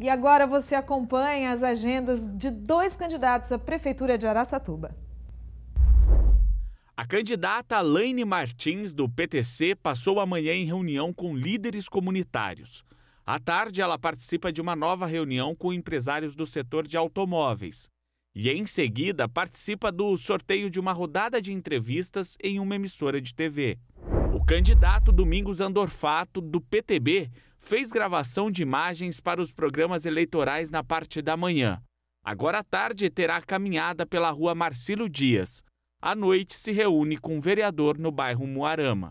E agora você acompanha as agendas de dois candidatos à Prefeitura de Araçatuba. A candidata Laine Martins, do PTC, passou amanhã em reunião com líderes comunitários. À tarde, ela participa de uma nova reunião com empresários do setor de automóveis. E, em seguida, participa do sorteio de uma rodada de entrevistas em uma emissora de TV. O candidato Domingos Andorfato, do PTB, fez gravação de imagens para os programas eleitorais na parte da manhã. Agora à tarde terá caminhada pela rua Marcílio Dias. À noite se reúne com o um vereador no bairro Moarama.